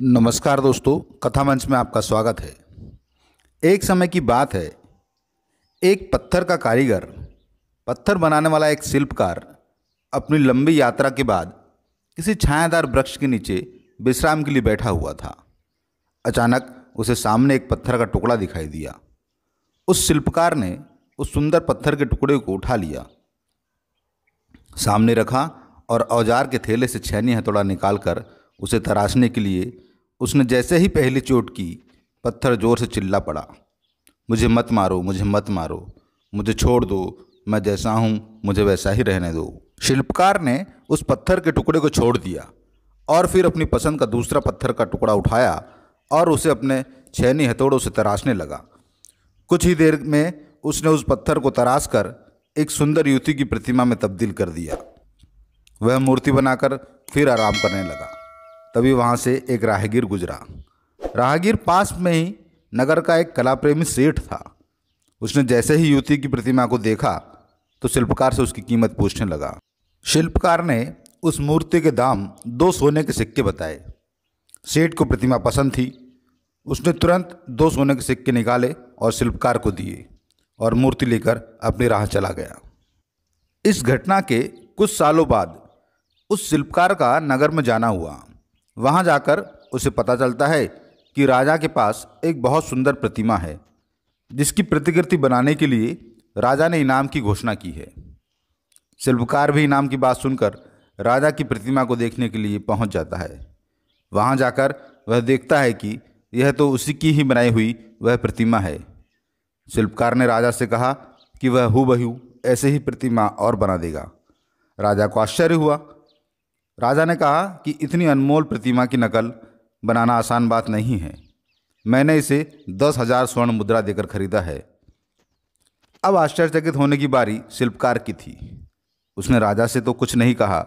नमस्कार दोस्तों कथा मंच में आपका स्वागत है एक समय की बात है एक पत्थर का कारीगर पत्थर बनाने वाला एक शिल्पकार अपनी लंबी यात्रा के बाद किसी छायादार वृक्ष के नीचे विश्राम के लिए बैठा हुआ था अचानक उसे सामने एक पत्थर का टुकड़ा दिखाई दिया उस शिल्पकार ने उस सुंदर पत्थर के टुकड़े को उठा लिया सामने रखा और औजार के थैले से छैनी हथौड़ा निकालकर उसे तराशने के लिए उसने जैसे ही पहली चोट की पत्थर ज़ोर से चिल्ला पड़ा मुझे मत मारो मुझे मत मारो मुझे छोड़ दो मैं जैसा हूँ मुझे वैसा ही रहने दो शिल्पकार ने उस पत्थर के टुकड़े को छोड़ दिया और फिर अपनी पसंद का दूसरा पत्थर का टुकड़ा उठाया और उसे अपने छैनी हथौड़ों से तराशने लगा कुछ ही देर में उसने उस पत्थर को तराश कर एक सुंदर युवती की प्रतिमा में तब्दील कर दिया वह मूर्ति बनाकर फिर आराम करने लगा तभी वहाँ से एक राहगीर गुजरा राहगीर पास में ही नगर का एक कला प्रेमी सेठ था उसने जैसे ही युवती की प्रतिमा को देखा तो शिल्पकार से उसकी कीमत पूछने लगा शिल्पकार ने उस मूर्ति के दाम दो सोने के सिक्के बताए सेठ को प्रतिमा पसंद थी उसने तुरंत दो सोने के सिक्के निकाले और शिल्पकार को दिए और मूर्ति लेकर अपनी राह चला गया इस घटना के कुछ सालों बाद उस शिल्पकार का नगर में जाना हुआ वहाँ जाकर उसे पता चलता है कि राजा के पास एक बहुत सुंदर प्रतिमा है जिसकी प्रतिकृति बनाने के लिए राजा ने इनाम की घोषणा की है शिल्पकार भी इनाम की बात सुनकर राजा की प्रतिमा को देखने के लिए पहुंच जाता है वहां जाकर वह देखता है कि यह तो उसी की ही बनाई हुई वह प्रतिमा है शिल्पकार ने राजा से कहा कि वह हु ऐसे ही प्रतिमा और बना देगा राजा को आश्चर्य हुआ राजा ने कहा कि इतनी अनमोल प्रतिमा की नकल बनाना आसान बात नहीं है मैंने इसे दस हजार स्वर्ण मुद्रा देकर खरीदा है अब आश्चर्यचकित होने की बारी शिल्पकार की थी उसने राजा से तो कुछ नहीं कहा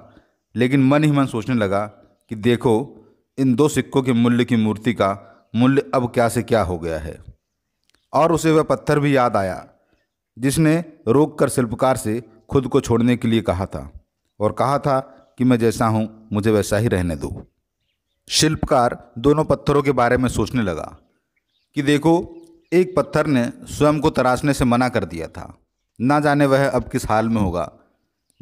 लेकिन मन ही मन सोचने लगा कि देखो इन दो सिक्कों के मूल्य की मूर्ति का मूल्य अब क्या से क्या हो गया है और उसे वह पत्थर भी याद आया जिसने रोक कर शिल्पकार से खुद को छोड़ने के लिए कहा था और कहा था कि मैं जैसा हूँ मुझे वैसा ही रहने दो शिल्पकार दोनों पत्थरों के बारे में सोचने लगा कि देखो एक पत्थर ने स्वयं को तराशने से मना कर दिया था ना जाने वह अब किस हाल में होगा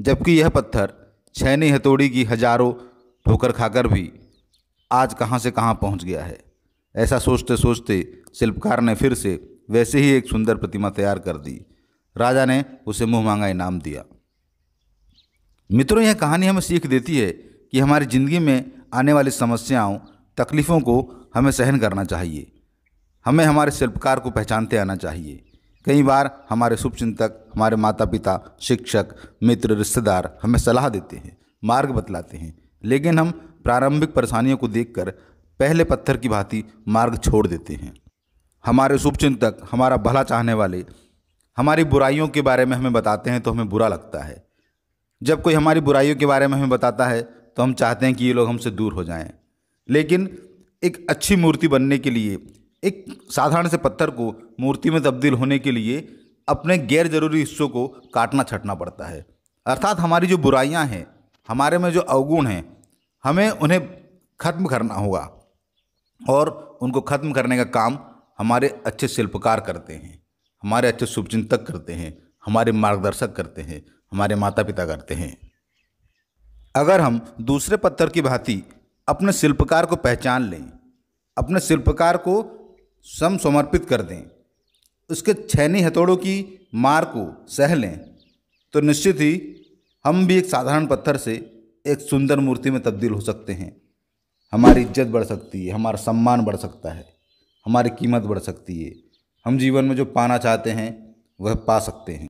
जबकि यह पत्थर छैनी हथौड़ी की हजारों ठोकर खाकर भी आज कहाँ से कहाँ पहुँच गया है ऐसा सोचते सोचते शिल्पकार ने फिर से वैसे ही एक सुंदर प्रतिमा तैयार कर दी राजा ने उसे मुँह मांगा इनाम दिया मित्रों यह कहानी हमें सीख देती है कि हमारी ज़िंदगी में आने वाली समस्याओं तकलीफ़ों को हमें सहन करना चाहिए हमें हमारे शिल्पकार को पहचानते आना चाहिए कई बार हमारे शुभचिंतक हमारे माता पिता शिक्षक मित्र रिश्तेदार हमें सलाह देते हैं मार्ग बतलाते हैं लेकिन हम प्रारंभिक परेशानियों को देखकर पहले पत्थर की भांति मार्ग छोड़ देते हैं हमारे शुभचिंतक हमारा भला चाहने वाले हमारी बुराइयों के बारे में हमें बताते हैं तो हमें बुरा लगता है जब कोई हमारी बुराइयों के बारे में हमें बताता है तो हम चाहते हैं कि ये लोग हमसे दूर हो जाएं लेकिन एक अच्छी मूर्ति बनने के लिए एक साधारण से पत्थर को मूर्ति में तब्दील होने के लिए अपने गैर जरूरी हिस्सों को काटना छटना पड़ता है अर्थात हमारी जो बुराइयाँ हैं हमारे में जो अवगुण हैं हमें उन्हें खत्म करना होगा और उनको खत्म करने का काम हमारे अच्छे शिल्पकार करते हैं हमारे अच्छे शुभचिंतक करते हैं हमारे मार्गदर्शक करते हैं हमारे माता पिता करते हैं अगर हम दूसरे पत्थर की भांति अपने शिल्पकार को पहचान लें अपने शिल्पकार को सम समर्पित कर दें उसके छैनी हथौड़ों की मार को सह लें तो निश्चित ही हम भी एक साधारण पत्थर से एक सुंदर मूर्ति में तब्दील हो सकते हैं हमारी इज्जत बढ़ सकती है हमारा सम्मान बढ़ सकता है हमारी कीमत बढ़ सकती है हम जीवन में जो पाना चाहते हैं वह पा सकते हैं